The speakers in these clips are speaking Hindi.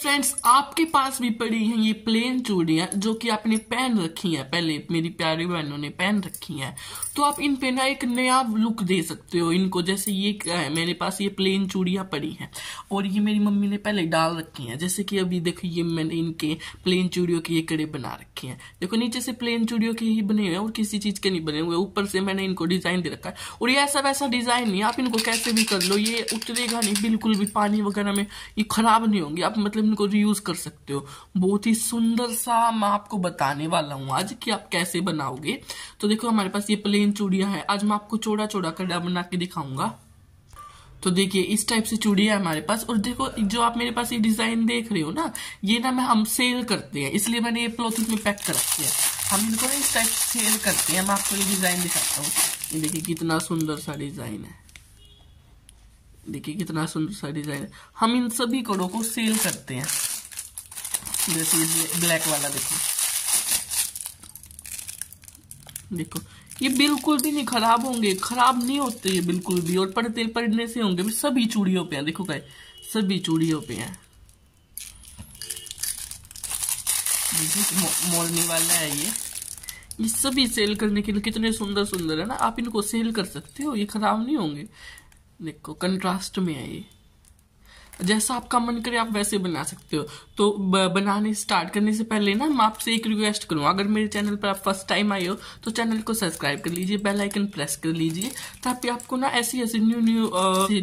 फ्रेंड्स आपके पास भी पड़ी हैं ये प्लेन चूड़ियाँ जो कि आपने पहन रखी हैं पहले मेरी प्यारी बहनों ने पहन रखी हैं तो आप इन पे ना एक नया लुक दे सकते हो इनको जैसे ये क्या है मेरे पास ये प्लेन चूड़ियाँ पड़ी हैं और ये मेरी मम्मी ने पहले डाल रखी हैं जैसे कि अभी देखो ये मैंने इनके प्लेन चूड़ियों के ये कड़े बना रखे हैं देखो नीचे से प्लेन चूड़ियों के ही बने हुए हैं और किसी चीज़ के नहीं बने हुए ऊपर से मैंने इनको डिज़ाइन दे रखा है और ये ऐसा वैसा डिज़ाइन नहीं आप इनको कैसे भी कर लो ये उतरेगा नहीं बिल्कुल भी पानी वगैरह में ये खराब नहीं होंगे आप मतलब को यूज कर सकते हो बहुत ही सुंदर सा मैं आपको बताने वाला हूँ आज कि आप कैसे बनाओगे तो देखो हमारे पास ये प्लेन चूड़िया है आज मैं आपको चौड़ा चौड़ा कड़ा बना के दिखाऊंगा तो देखिए इस टाइप से चूड़ी है हमारे पास और देखो जो आप मेरे पास ये डिजाइन देख रहे हो ना ये ना मैं हम सेल करते हैं इसलिए मैंने ये क्लोथिंग में पैक कर रखी है हम इनको ना इस टाइप सेल करते हैं मैं आपको ये डिजाइन दिखाता हूँ देखिए कितना सुंदर सा डिजाइन है देखिए कितना सुंदर सा डिजाइन है हम इन सभी कड़ों को सेल करते हैं जैसे ब्लैक वाला देखो देखो ये बिल्कुल भी नहीं खराब होंगे खराब नहीं होते ये बिल्कुल भी और पड़े पड़ने से होंगे सभी चूड़ियों पे हैं देखो क्या सभी चूड़ियों पे हैं मोलने वाला है ये ये सभी सेल करने के लिए कितने सुंदर सुंदर है ना आप इनको सेल कर सकते हो ये खराब नहीं होंगे देखो कंट्रास्ट में है ये जैसा आपका मन करे आप वैसे बना सकते हो तो बनाने स्टार्ट करने से पहले ना मैं आपसे एक रिक्वेस्ट करूँ अगर मेरे चैनल पर आप फर्स्ट टाइम आए हो तो चैनल को सब्सक्राइब कर लीजिए बेल आइकन प्रेस कर लीजिए ताकि आपको ना ऐसी ऐसी न्यू न्यू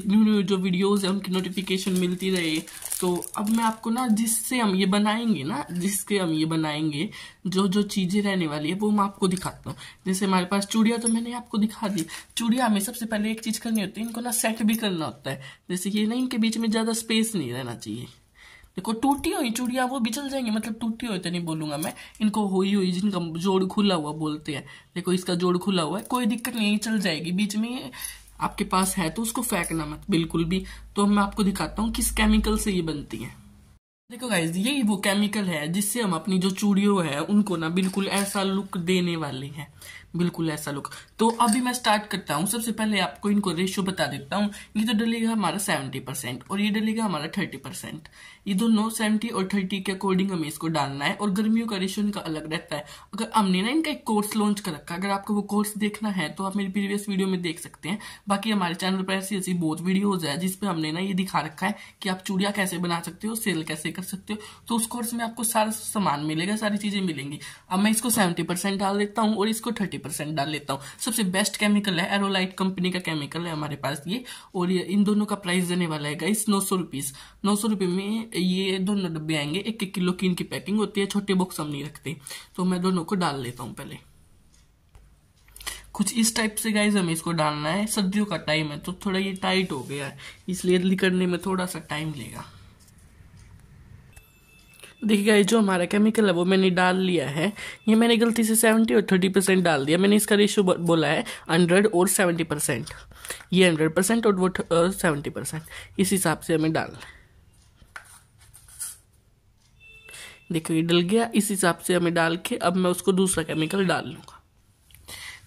न्यू न्यू जो वीडियोस है उनकी नोटिफिकेशन मिलती रहे तो अब मैं आपको ना जिससे हम ये बनाएंगे ना जिसके हम ये बनाएंगे जो जो चीज़ें रहने वाली है वो मैं आपको दिखाता हूँ जैसे हमारे पास चूड़िया तो मैंने आपको दिखा दी चूड़िया हमें सबसे पहले एक चीज़ करनी होती है इनको ना सेट भी करना होता है जैसे ये ना इनके बीच में ज़्यादा स्पेस नहीं रहना चाहिए देखो टूटी हुई चूड़िया वो बिचल जाएंगी मतलब टूटी हुई तो नहीं बोलूंगा मैं इनको हुई हुई जिनका जोड़ खुला हुआ बोलते हैं देखो इसका जोड़ खुला हुआ है कोई दिक्कत नहीं चल जाएगी बीच में आपके पास है तो उसको फेंकना मत बिल्कुल भी तो मैं आपको दिखाता हूँ किस केमिकल से ये बनती है देखो गाइज यही वो केमिकल है जिससे हम अपनी जो चूड़ियों है उनको ना बिल्कुल ऐसा लुक देने वाले हैं बिल्कुल ऐसा लुक तो अभी मैं स्टार्ट करता हूँ सबसे पहले आपको इनको रेशियो बता देता हूँ ये तो डलेगा हमारा सेवेंटी परसेंट और ये डलेगा हमारा थर्टी परसेंट ये दोनों सेवेंटी और थर्टी के अकॉर्डिंग हमें इसको डालना है और गर्मियों का रेशियो इनका अलग रहता है अगर हमने ना इनका एक कोर्स लॉन्च कर रखा अगर आपको वो कोर्स देखना है तो आप मेरी प्रीवियस वीडियो में देख सकते हैं बाकी हमारे चैनल पर ऐसी ऐसी बहुत वीडियोज है जिसपे हमने ना ये दिखा रखा है कि आप चूड़िया कैसे बना सकते हो सेल कैसे कर कर सकते हो तो उस कोर्स में आपको सारा सामान मिलेगा सारी चीज़ें मिलेंगी अब मैं इसको सेवेंटी परसेंट डाल देता हूँ और इसको थर्टी परसेंट डाल लेता हूँ सबसे बेस्ट केमिकल है एरोलाइट कंपनी का केमिकल है हमारे पास ये और ये इन दोनों का प्राइस देने वाला है गाइस नौ सौ रुपीज़ नौ सौ रुपये में ये दोनों डब्बे आएंगे एक एक किलो की इनकी पैकिंग होती है छोटे बॉक्स हम नहीं रखते तो मैं दोनों को डाल लेता हूँ पहले कुछ इस टाइप से गाइज हमें इसको डालना है सर्दियों का टाइम है तो थोड़ा ये टाइट हो गया है इसलिए करने में थोड़ा सा टाइम लेगा देखिए गाइस जो हमारा केमिकल है वो मैंने डाल लिया है ये मैंने गलती से सेवेंटी और थर्टी परसेंट डाल दिया मैंने इसका रेशो बोला है हंड्रेड और सेवेंटी परसेंट ये हंड्रेड परसेंट और वो सेवेंटी परसेंट इस हिसाब से हमें डाल देखो ये डल गया इस हिसाब से हमें डाल के अब मैं उसको दूसरा केमिकल डाल लूँगा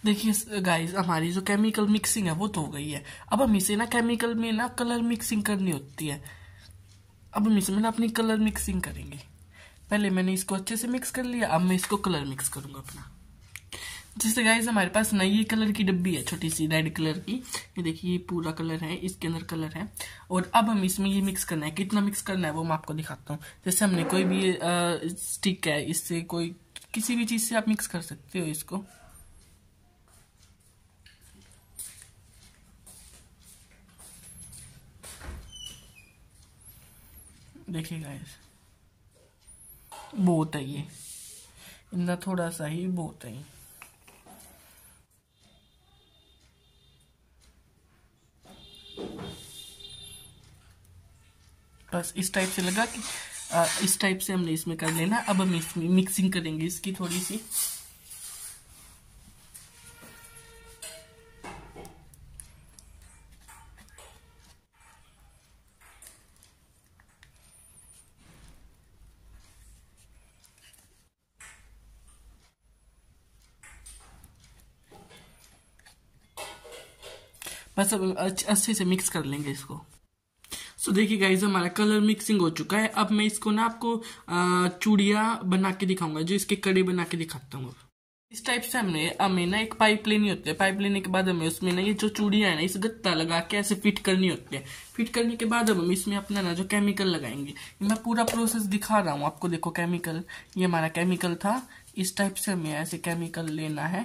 देखिए गाइस हमारी जो केमिकल मिक्सिंग है वो तो हो गई है अब हम इसे ना केमिकल में ना कलर मिक्सिंग करनी होती है अब हम इसमें ना अपनी कलर मिक्सिंग करेंगे पहले मैंने इसको अच्छे से मिक्स कर लिया अब मैं इसको कलर मिक्स करूंगा अपना जैसे गाइज हमारे पास नई कलर की डब्बी है छोटी सी रेड कलर की ये देखिए ये पूरा कलर है इसके अंदर कलर है और अब हम इसमें ये मिक्स करना है कितना मिक्स करना है वो मैं आपको दिखाता हूँ जैसे हमने कोई भी आ, स्टिक है इससे कोई किसी भी चीज़ से आप मिक्स कर सकते हो इसको देखिए गाइस बहुत है ये इतना थोड़ा सा ही बहुत है बस इस टाइप से लगा कि आ, इस टाइप से हमने इसमें कर लेना अब हम इसमें मिक्सिंग करेंगे इसकी थोड़ी सी बस अब अच्छे से मिक्स कर लेंगे इसको सो so, देखिए गाइज हमारा कलर मिक्सिंग हो चुका है अब मैं इसको ना आपको चूड़िया बना के दिखाऊंगा जो इसके कड़े बना के दिखाता हूँ इस टाइप से हमने हमें ना एक पाइप लेनी होती है पाइप लेने के बाद हमें उसमें ना ये जो चूड़िया है ना इस गत्ता लगा के ऐसे फिट करनी होती है फिट करने के बाद हम इसमें अपना ना जो केमिकल लगाएंगे मैं पूरा प्रोसेस दिखा रहा हूँ आपको देखो केमिकल ये हमारा केमिकल था इस टाइप से हमें ऐसे केमिकल लेना है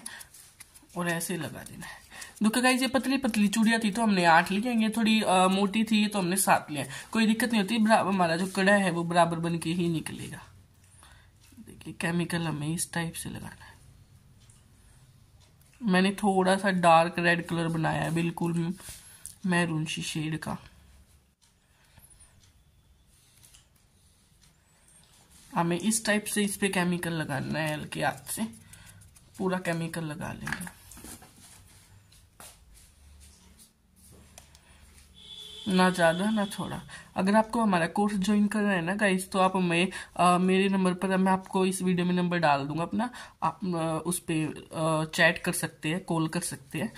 और ऐसे लगा देना है देखो तो गाइज ये पतली पतली चूड़िया थी तो हमने आठ ली ये थोड़ी आ, मोटी थी तो हमने सात लिया कोई दिक्कत नहीं होती बराबर हमारा जो कड़ा है वो बराबर बन के ही निकलेगा देखिए केमिकल हमें इस टाइप से लगाना है मैंने थोड़ा सा डार्क रेड कलर बनाया है बिल्कुल मैरून सी शेड का हमें इस टाइप से इस पे केमिकल लगाना है हल्के हाथ से पूरा केमिकल लगा लेंगे ना ज़्यादा ना थोड़ा अगर आपको हमारा कोर्स ज्वाइन करना है ना गाइस तो आप हमें मेरे नंबर पर मैं आपको इस वीडियो में नंबर डाल दूंगा अपना आप आ, उस पर चैट कर सकते हैं कॉल कर सकते हैं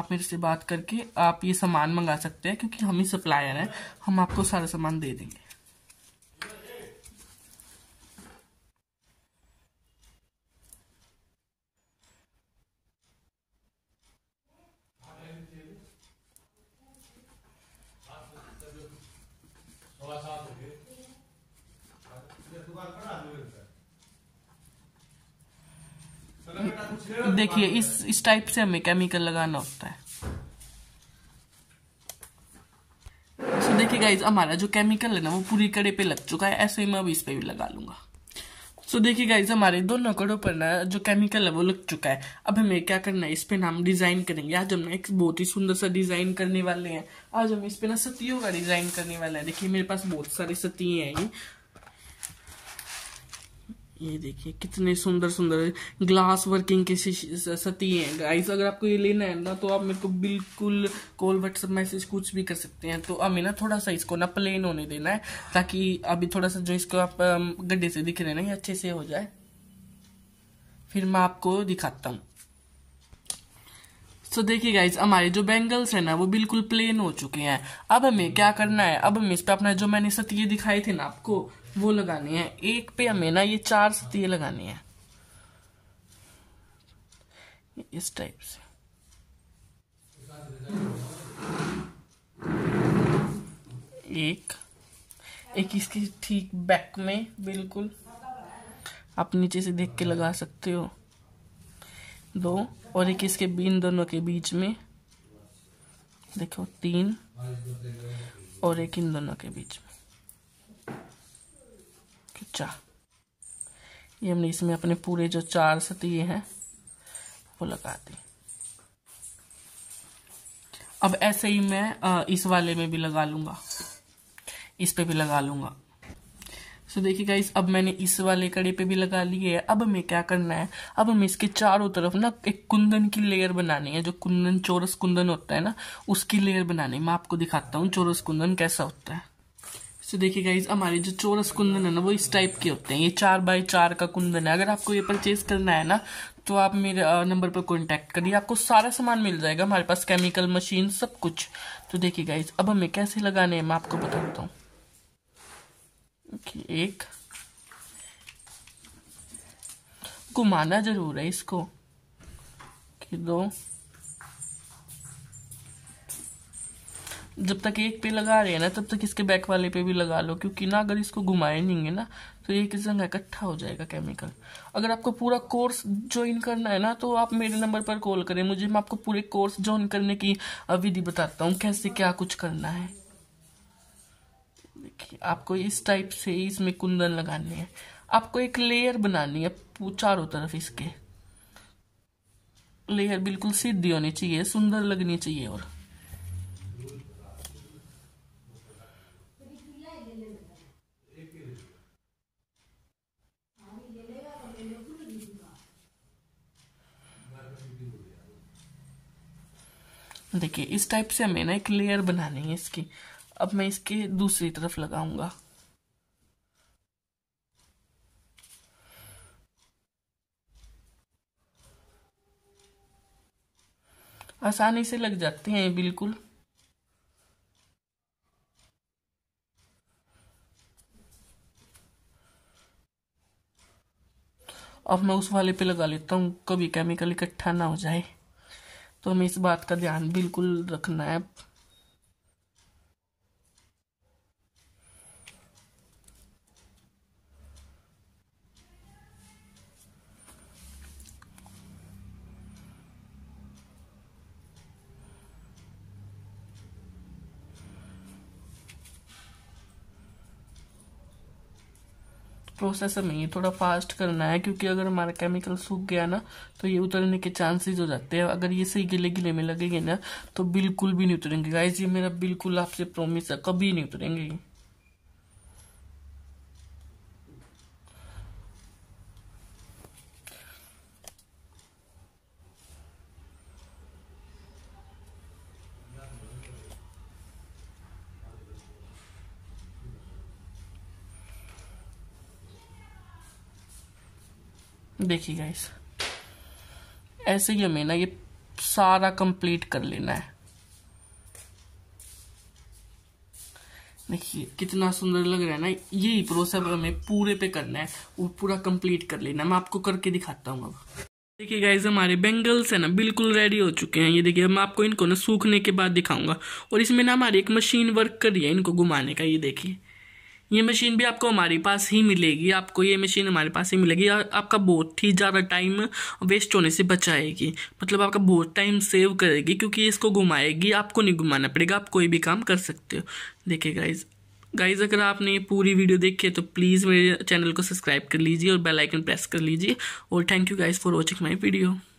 आप मेरे से बात करके आप ये सामान मंगा सकते हैं क्योंकि हम ही सप्लायर हैं हम आपको सारा सामान दे देंगे देखिए इस इस टाइप से हमें केमिकल लगाना होता है सो देखिए गाइज हमारा जो केमिकल है ना वो पूरी कड़े पे लग चुका है ऐसे ही मैं अभी इस पे भी लगा लूंगा सो so, देखिए गाइज हमारे दोनों कड़ों पर ना जो केमिकल है वो लग चुका है अब हमें क्या करना है इस पर हम डिजाइन करेंगे आज हम ना एक बहुत ही सुंदर सा डिजाइन करने वाले हैं आज हम इस पे ना सतियों का डिजाइन करने वाले हैं देखिए मेरे पास बहुत सारी सतियां हैं ये देखिए कितने सुंदर सुंदर ग्लास वर्किंग के सती हैं गाइस अगर आपको ये लेना है ना तो आप मेरे को बिल्कुल कॉल व्हाट्सअप मैसेज कुछ भी कर सकते हैं तो हमें ना थोड़ा सा इसको ना प्लेन होने देना है ताकि अभी थोड़ा सा जो इसको आप गड्ढे से दिख रहे ना ये अच्छे से हो जाए फिर मैं आपको दिखाता हूँ सो देखिए गाइज हमारे जो बैंगल्स हैं ना वो बिल्कुल प्लेन हो चुके हैं अब हमें क्या करना है अब हमें इस पर अपना जो मैंने सतिये दिखाई थे ना आपको वो लगानी है एक पे हमें ना ये चार सती लगानी है इस टाइप से एक एक इसकी ठीक बैक में बिल्कुल आप नीचे से देख के लगा सकते हो दो और एक इसके बीन दोनों के बीच में देखो तीन और एक इन दोनों के बीच में खींचा ये हमने इसमें अपने पूरे जो चार सती हैं वो लगा दी अब ऐसे ही मैं इस वाले में भी लगा लूंगा इस पे भी लगा लूंगा सो so, देखिए गाइस अब मैंने इस वाले कड़े पे भी लगा लिए है अब हमें क्या करना है अब हमें इसके चारों तरफ ना एक कुंदन की लेयर बनानी है जो कुंदन चोरस कुंदन होता है ना उसकी लेयर बनानी मैं आपको दिखाता हूँ चोरस कुंदन कैसा होता है तो देखिए गाइज हमारे जो चोरस कुंदन है ना वो इस टाइप के होते हैं ये चार बाई चार का कुंदन है अगर आपको ये परचेज करना है ना तो आप मेरे नंबर पर कॉन्टेक्ट करिए आपको सारा सामान मिल जाएगा हमारे पास केमिकल मशीन सब कुछ तो देखिए गाइज अब हमें कैसे लगाने हैं मैं आपको बताता हूँ एक घुमाना जरूर है इसको दो जब तक एक पे लगा रहे हैं ना तब तक इसके बैक वाले पे भी लगा लो क्योंकि ना अगर इसको घुमाए नहीं है ना तो ये किसी जगह इकट्ठा हो जाएगा केमिकल अगर आपको पूरा कोर्स ज्वाइन करना है ना तो आप मेरे नंबर पर कॉल करें मुझे मैं आपको पूरे कोर्स ज्वाइन करने की विधि बताता हूँ कैसे क्या कुछ करना है देखिए आपको इस टाइप से इसमें कुंदन लगानी है आपको एक लेयर बनानी है चारों तरफ इसके लेयर बिल्कुल सीधी होनी चाहिए सुंदर लगनी चाहिए और देखिए इस टाइप से हमें ना एक लेयर बनानी है इसकी अब मैं इसके दूसरी तरफ लगाऊंगा आसानी से लग जाते हैं बिल्कुल अब मैं उस वाले पे लगा लेता हूँ कभी केमिकल इकट्ठा ना हो जाए तो हमें इस बात का ध्यान बिल्कुल रखना है प्रोसेसर नहीं ये थोड़ा फास्ट करना है क्योंकि अगर हमारा केमिकल सूख गया ना तो ये उतरने के चांसेस हो जाते हैं अगर ये सही गिले गिले में लगेंगे ना तो बिल्कुल भी नहीं उतरेंगे गाइज ये मेरा बिल्कुल आपसे प्रॉमिस है कभी नहीं उतरेंगे देखिए गाइस ऐसे ही हमें ना ये सारा कंप्लीट कर लेना है देखिए कितना सुंदर लग रहा है ना यही प्रोसेस हमें पूरे पे करना है वो पूरा कंप्लीट कर लेना है मैं आपको करके दिखाता हूँ अब देखिए गाइज हमारे बेंगल्स है ना बिल्कुल रेडी हो चुके हैं ये देखिए मैं आपको इनको ना सूखने के बाद दिखाऊंगा और इसमें ना हमारी एक मशीन वर्क कर रही है इनको घुमाने का ये देखिए ये मशीन भी आपको हमारे पास ही मिलेगी आपको ये मशीन हमारे पास ही मिलेगी और आपका बहुत ही ज़्यादा टाइम वेस्ट होने से बचाएगी मतलब आपका बहुत टाइम सेव करेगी क्योंकि इसको घुमाएगी आपको नहीं घुमाना पड़ेगा आप कोई भी काम कर सकते हो देखिए गाइज गाइज अगर आपने पूरी वीडियो देखी है तो प्लीज़ मेरे चैनल को सब्सक्राइब कर लीजिए और बेल आइकन प्रेस कर लीजिए और thank you guys for watching my video